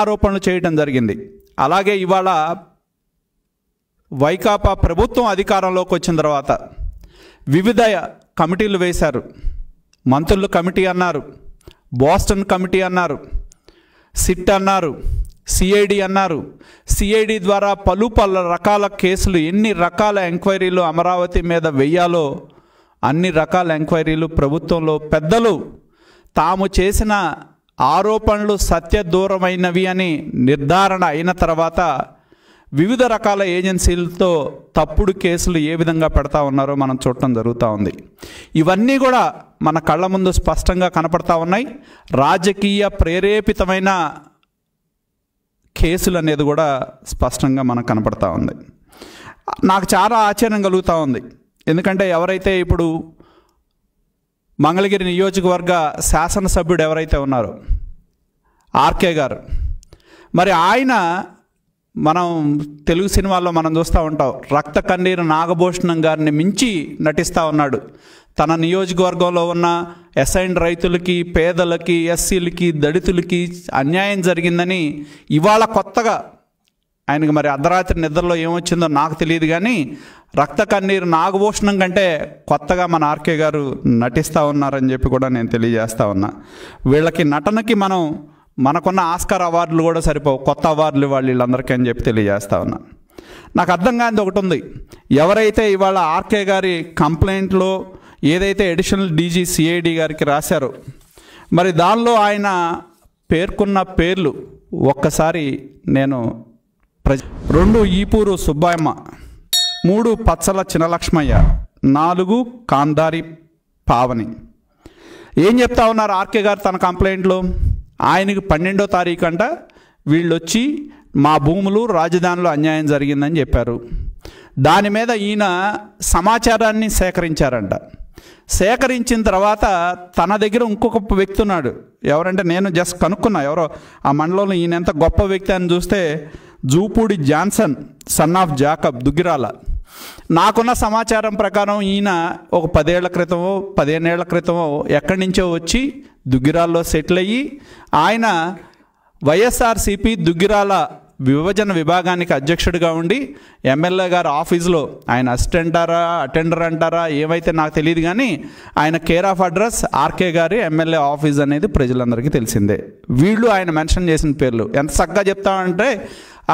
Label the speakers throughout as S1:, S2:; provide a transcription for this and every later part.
S1: ఆరోపణలు చేయడం జరిగింది అలాగే ఇవాళ వైకాపా ప్రభుత్వం అధికారంలోకి వచ్చిన తర్వాత వివిధ కమిటీలు వేశారు మంత్రులు కమిటీ అన్నారు బోస్టన్ కమిటీ అన్నారు సిట్ అన్నారు సిఐడి అన్నారు సిఐడి ద్వారా పలు పలు రకాల కేసులు ఎన్ని రకాల ఎంక్వైరీలు అమరావతి మీద వెయ్యాలో అన్ని రకాల ఎంక్వైరీలు ప్రభుత్వంలో పెద్దలు తాము చేసిన ఆరోపణలు సత్య దూరమైనవి అని నిర్ధారణ అయిన తర్వాత వివిధ రకాల ఏజెన్సీలతో తప్పుడు కేసులు ఏ విధంగా పెడతా ఉన్నారో మనం చూడటం జరుగుతూ ఉంది ఇవన్నీ కూడా మన కళ్ళ ముందు స్పష్టంగా కనపడతా ఉన్నాయి రాజకీయ ప్రేరేపితమైన కేసులు అనేది కూడా స్పష్టంగా మనకు కనపడతా ఉంది నాకు చాలా ఆశ్చర్యం కలుగుతూ ఉంది ఎందుకంటే ఎవరైతే ఇప్పుడు మంగళగిరి నియోజకవర్గ శాసనసభ్యుడు ఎవరైతే ఉన్నారో ఆర్కే గారు మరి ఆయన మనం తెలుగు సినిమాల్లో మనం చూస్తూ ఉంటాం రక్త కన్నీరు నాగభూషణం గారిని మించి నటిస్తూ ఉన్నాడు తన నియోజకవర్గంలో ఉన్న అసైన్ రైతులకి పేదలకి ఎస్సీలకి దళితులకి అన్యాయం జరిగిందని ఇవాళ కొత్తగా ఆయనకి మరి అర్ధరాత్రి నిద్రలో ఏమొచ్చిందో నాకు తెలియదు కానీ రక్త కన్నీరు నాగభూషణం కంటే కొత్తగా మన ఆర్కే గారు నటిస్తూ ఉన్నారని చెప్పి కూడా నేను తెలియజేస్తా ఉన్నా వీళ్ళకి నటనకి మనం మనకున్న ఆస్కార్ అవార్డులు కూడా సరిపోవు కొత్త అవార్డులు ఇవాళ వీళ్ళందరికీ అని చెప్పి తెలియజేస్తా ఉన్నా నాకు అర్థం కానిది ఒకటి ఉంది ఎవరైతే ఇవాళ ఆర్కే గారి కంప్లైంట్లో ఏదైతే అడిషనల్ డీజీ సిఐడి గారికి రాశారో మరి దానిలో ఆయన పేర్కొన్న పేర్లు ఒక్కసారి నేను ప్రజ రెండు ఈపూరు సుబ్బాయమ్మ మూడు పచ్చల చినలక్ష్మయ్య నాలుగు కాందారి పావని ఏం చెప్తా ఉన్నారు ఆర్కే గారు తన కంప్లైంట్లో ఆయనకి పన్నెండో తారీఖు అంట వీళ్ళు వచ్చి మా భూములు రాజధానిలో అన్యాయం జరిగిందని చెప్పారు దాని మీద ఈయన సమాచారాన్ని సేకరించారంట సేకరించిన తర్వాత తన దగ్గర ఇంకొక వ్యక్తి ఉన్నాడు ఎవరంటే నేను జస్ట్ కనుక్కున్నా ఎవరో ఆ మండలంలో ఈయన ఎంత గొప్ప వ్యక్తి అని చూస్తే Jupudi Johnson son of Jacob Duggirala నాకున్న సమాచారం ప్రకారం ఈయన ఒక పదేళ్ల క్రితమో పదిహేనేళ్ల క్రితమో ఎక్కడి నుంచో వచ్చి దుగ్గిరాల్లో సెటిల్ అయ్యి ఆయన వైఎస్ఆర్సిపి దుగ్గిరాల విభజన విభాగానికి అధ్యక్షుడిగా ఉండి ఎమ్మెల్యే గారు ఆఫీస్లో ఆయన అసిస్టెంటారా అటెండర్ అంటారా ఏమైతే నాకు తెలియదు కానీ ఆయన కేర్ ఆఫ్ అడ్రస్ ఆర్కే గారి ఎమ్మెల్యే ఆఫీస్ అనేది ప్రజలందరికీ తెలిసిందే వీళ్ళు ఆయన మెన్షన్ చేసిన పేర్లు ఎంత చక్కగా చెప్తామంటే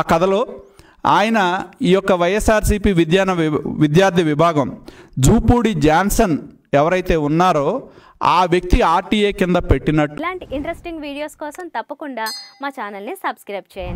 S1: ఆ కథలో ఆయన ఈ యొక్క వైఎస్ఆర్సీపీ విద్యాన విద్యార్థి విభాగం జూపూడి జాన్సన్ ఎవరైతే ఉన్నారో ఆ వ్యక్తి ఆర్టీఏ కింద పెట్టినట్టు ఇలాంటి ఇంట్రెస్టింగ్ వీడియోస్ కోసం తప్పకుండా మా ఛానల్ని సబ్స్క్రైబ్ చేయండి